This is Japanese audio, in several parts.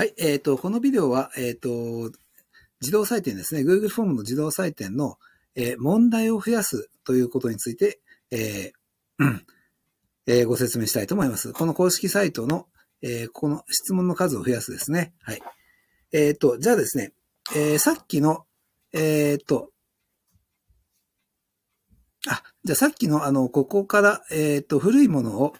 はい、えっ、ー、と、このビデオは、えっ、ー、と、自動採点ですね、Google フォームの自動採点の、えー、問題を増やすということについて、えー、えー、ご説明したいと思います。この公式サイトの、えこの質問の数を増やすですね。はい。えっ、と、じゃあですね、えさっきの、えっ、と、あ、じゃあさっきの、あの、ここから、えっ、と、古いものを、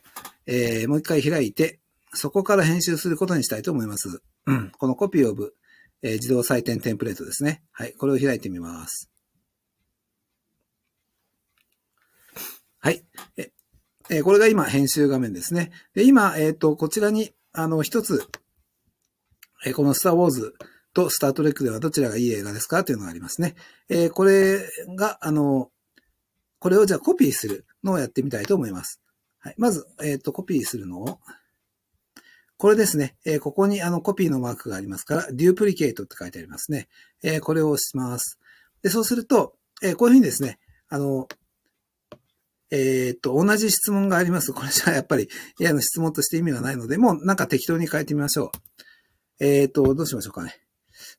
えもう一回開いて、そこから編集することにしたいと思います。うん、このコピーオブ、えー、自動採点テンプレートですね。はい、これを開いてみます。はい。え、えこれが今、編集画面ですね。で、今、えっ、ー、と、こちらに、あの、一つ、えこのスターウォーズとスタートレックではどちらがいい映画ですかというのがありますね。えー、これが、あの、これをじゃあコピーするのをやってみたいと思います。はい。まず、えっ、ー、と、コピーするのを、これですね、えー、ここにあのコピーのマークがありますから、デュプリケートって書いてありますね。えー、これを押します。で、そうすると、えー、こういうふうにですね、あの、えー、っと、同じ質問があります。これじゃやっぱりいやの質問として意味がないので、もうなんか適当に変えてみましょう。えー、っと、どうしましょうかね。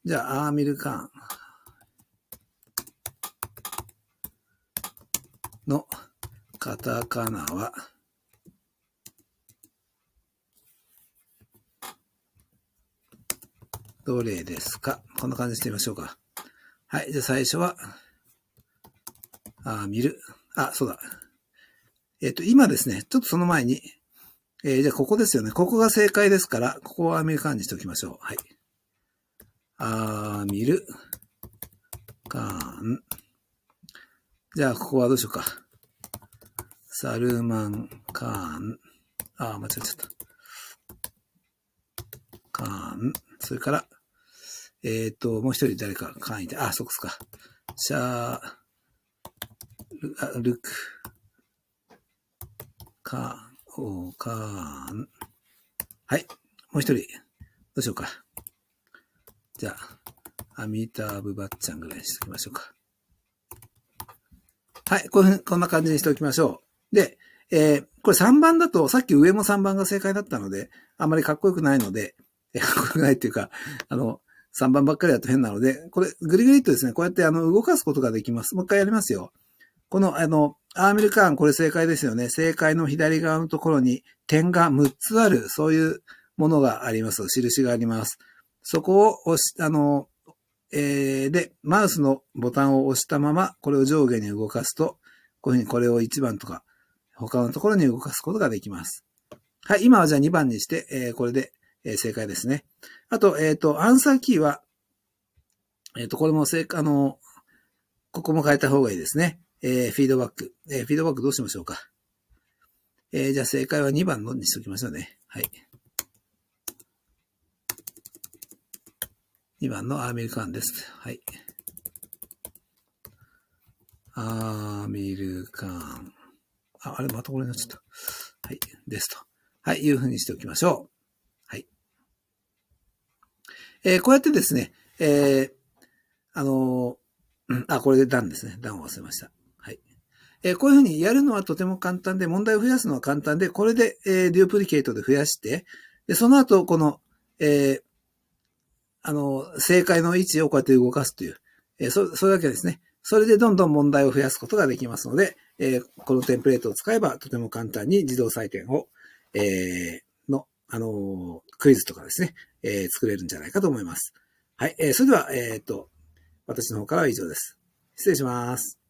じゃあ、アーミルカンのカタカナは、どれですかこんな感じにしてみましょうか。はい。じゃあ最初は、あ、見る。あ、そうだ。えっ、ー、と、今ですね、ちょっとその前に、えー、じゃあここですよね。ここが正解ですから、ここは見る感じにしておきましょう。はい。あー、見る。かーん。じゃあ、ここはどうしようか。サルマン、カーン。あー、間違っちゃった。カーン。それから、えっ、ー、と、もう一人誰か簡いで、あ、そっすか。シャー、ルあルク、か、カーン。はい。もう一人。どうしようか。じゃあ、アミターブバッチャンぐらいにしておきましょうか。はい。こううういふに、こんな感じにしておきましょう。で、えー、これ3番だと、さっき上も3番が正解だったので、あまりかっこよくないので、え、かっていうか、あの、3番ばっかりだと変なので、これ、ぐりぐりっとですね、こうやってあの、動かすことができます。もう一回やりますよ。この、あの、アーミルカーン、これ正解ですよね。正解の左側のところに点が6つある、そういうものがあります。印があります。そこを押し、あの、えー、で、マウスのボタンを押したまま、これを上下に動かすと、こういうふうにこれを1番とか、他のところに動かすことができます。はい、今はじゃあ2番にして、えー、これでえー、正解ですね。あと、えっ、ー、と、アンサーキーは、えっ、ー、と、これも正解、あの、ここも変えた方がいいですね。えー、フィードバック。えー、フィードバックどうしましょうか。えー、じゃあ正解は2番のにしときましょうね。はい。2番のアーミルカーンです。はい。アーミルカーン。あ、あれ、またこれになっちゃった。はい。ですと。はい。いうふうにしておきましょう。えー、こうやってですね、えー、あのー、あ、これで段ですね。段を忘れました。はい。えー、こういうふうにやるのはとても簡単で、問題を増やすのは簡単で、これで、えー、デュプリケートで増やして、で、その後、この、えー、あの、正解の位置をこうやって動かすという、えー、そ、それだけですね。それでどんどん問題を増やすことができますので、えー、このテンプレートを使えばとても簡単に自動採点を、えー、あの、クイズとかですね、えー、作れるんじゃないかと思います。はい。えー、それでは、えー、っと、私の方からは以上です。失礼します。